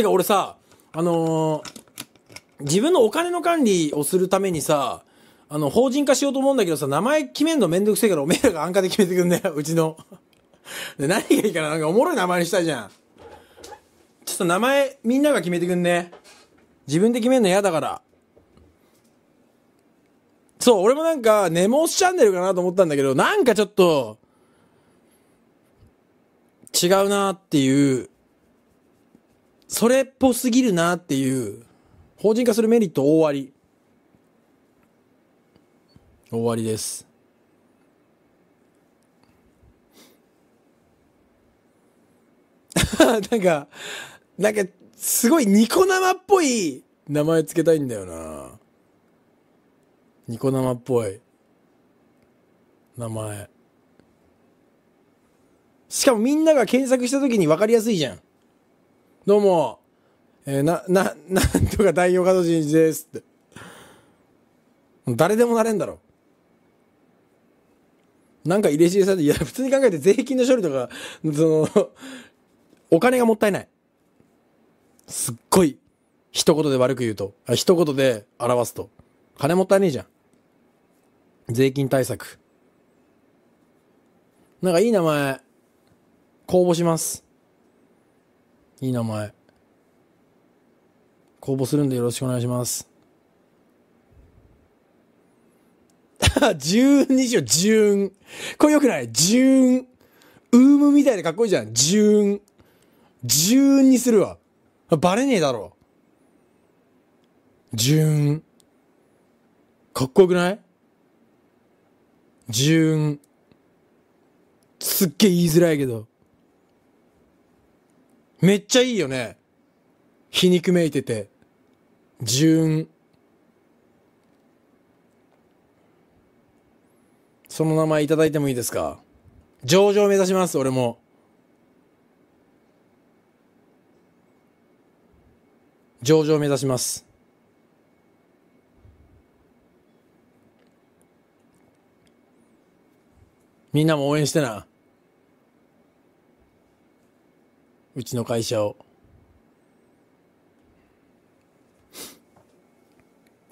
てか俺さ、あのー、自分のお金の管理をするためにさ、あの、法人化しようと思うんだけどさ、名前決めんのめんどくせえからおめえらが安価で決めてくんだよ、うちの。で、何がいいかななんかおもろい名前にしたいじゃん。ちょっと名前、みんなが決めてくんね。自分で決めんの嫌だから。そう、俺もなんか、ネモスチャンネルかなと思ったんだけど、なんかちょっと、違うなっていうそれっぽすぎるなっていう、法人化するメリット大あり。大ありです。なんか、なんか、すごいニコ生っぽい名前つけたいんだよな。ニコ生っぽい名前。しかもみんなが検索した時に分かりやすいじゃん。どうも、えー、な、な、なんとか大藤慎人ですって。誰でもなれんだろ。なんか入れ知恵されて、いや、普通に考えて税金の処理とか、その、お金がもったいない。すっごい、一言で悪く言うと、あ一言で表すと。金もったいねえじゃん。税金対策。なんかいい名前、公募します。いい名前。公募するんでよろしくお願いします。ジューンにしよう、ジューン。これよくないジューン。ウームみたいでかっこいいじゃん。ジューン。ジューンにするわ。バレねえだろ。ジューン。かっこよくないジューン。すっげえ言いづらいけど。めっちゃいいよね。皮肉めいてて。ん。その名前いただいてもいいですか上場目指します、俺も。上場目指します。みんなも応援してな。うちの会社を。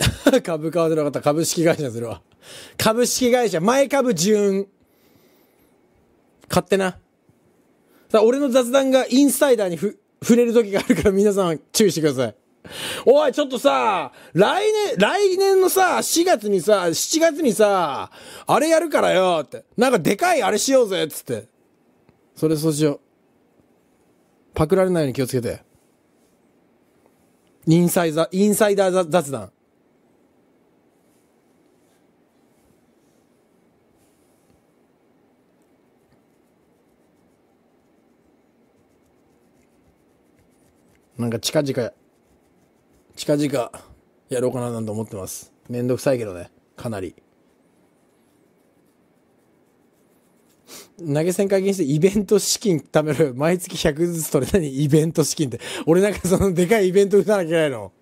株買わせなかった株式会社するわ。株式会社、前株順。買ってな。さ俺の雑談がインサイダーにふ触れる時があるから皆さん注意してください。おい、ちょっとさ、来年、来年のさ、4月にさ、7月にさ、あれやるからよって。なんかでかいあれしようぜっつって。それそうしよう。パクられないように気をつけて。インサイザー、インサイダー雑談。なんか近々、近々やろうかななんて思ってます。めんどくさいけどね、かなり。投げ銭会禁してイベント資金貯める。毎月100ずつ取れいイベント資金って。俺なんかそのでかいイベント打たなきゃいけないの。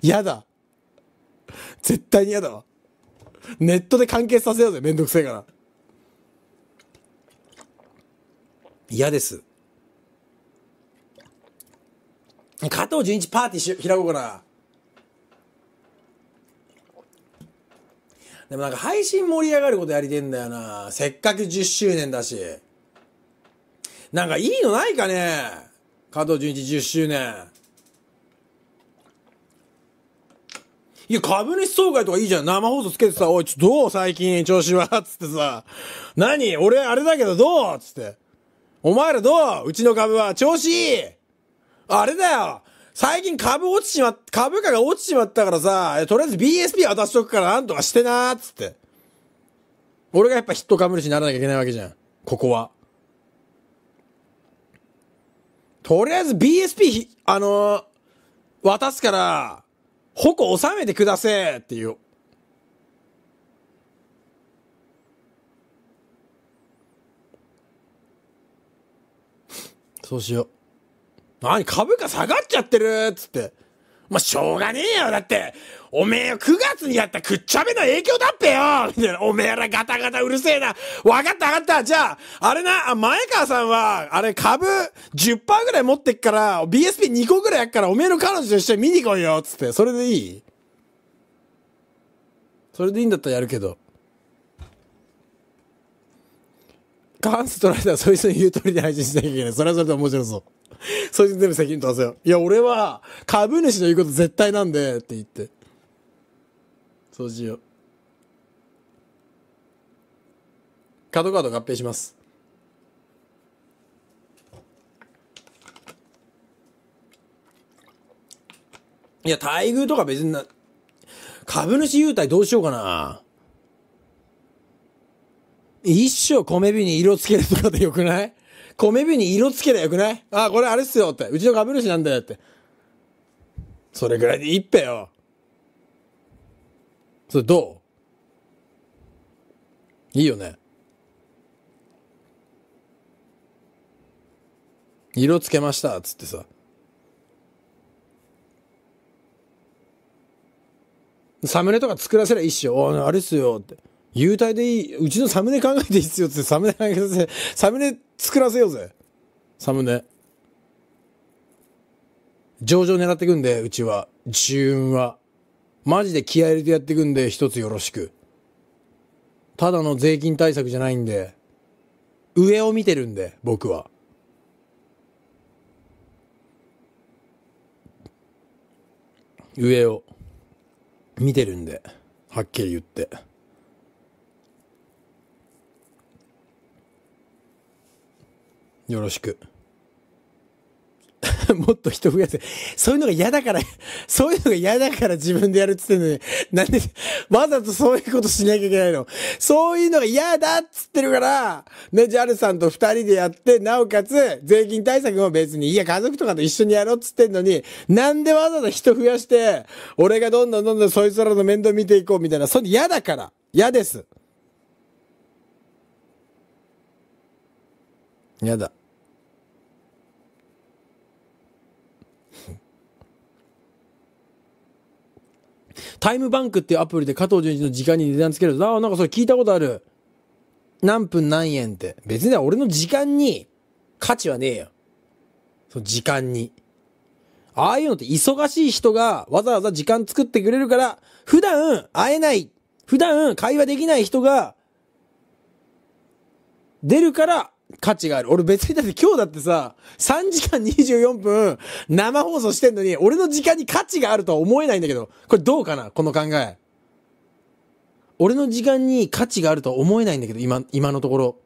嫌だ。絶対に嫌だわ。ネットで完結させようぜ。めんどくせえから。嫌です。加藤純一パーティーし開こうかな。でもなんか配信盛り上がることやりてんだよな。せっかく10周年だし。なんかいいのないかね加藤純一10周年。いや、株主総会とかいいじゃん。生放送つけてさ、おい、ちょ、どう最近調子はつってさ、何俺、あれだけどどうつって。お前らどううちの株は調子いいあれだよ最近株落ちちまっ、株価が落ちちまったからさ、とりあえず BSP 渡しとくからなんとかしてなーっつって。俺がやっぱヒット株主にならなきゃいけないわけじゃん。ここは。とりあえず BSP、あのー、渡すから、矛収めてくだせいっていう。そうしよう。何株価下がっちゃってるっつって。まあ、しょうがねえよ。だって、おめえ9月にやったくっちゃべの影響だっぺよみたいな。おめえらガタガタうるせえな。わかったわかった。じゃあ、あれな、前川さんは、あれ株10%ぐらい持ってっから、BSP2 個ぐらいやっから、おめえの彼女と一緒に見に来いよ。つって、それでいいそれでいいんだったらやるけど。過ン数取られたらそいつの言う通りで配信しなきゃいけない。それはそれで面白そう。そいつ全部責任取らせよ。う。いや、俺は、株主の言うこと絶対なんで、って言って。そうしよう。カードカード合併します。いや、待遇とか別にな、株主優待どうしようかな。一生米火に色つけるとかでよくない米指に色つけりゃよくないあ、これあれっすよって。うちの株主なんだよって。それぐらいでいいっぺよ。それどういいよね。色つけました、つってさ。サムネとか作らせりゃ一緒。あれっすよって。優待でいい。うちのサムネ考えていいっすよってサムネ考えさせ、サムネ作らせようぜ。サムネ。上場狙ってくんで、うちは。中運は。マジで気合入れてやってくんで、一つよろしく。ただの税金対策じゃないんで、上を見てるんで、僕は。上を見てるんで、はっきり言って。よろしく。もっと人増やせ。そういうのが嫌だから、そういうのが嫌だから自分でやるっつってんのに、なんで、わざとそういうことしなきゃいけないの。そういうのが嫌だっつってるから、ね、ジャルさんと二人でやって、なおかつ、税金対策も別に、いや、家族とかと一緒にやろうっつってんのに、なんでわざわざ人増やして、俺がどんどんどんどんそいつらの面倒見ていこうみたいな、それ嫌だから。嫌です。やだタイムバンクっていうアプリで加藤純一の時間に値段つけると、ああ、なんかそれ聞いたことある。何分何円って。別に俺の時間に価値はねえよ。その時間に。ああいうのって忙しい人がわざわざ時間作ってくれるから、普段会えない、普段会話できない人が出るから価値がある。俺別にだって今日だってさ、3時間24分生放送してんのに、俺の時間に価値があるとは思えないんだけど、これどうかなこの考え。俺の時間に価値があるとは思えないんだけど、今、今のところ。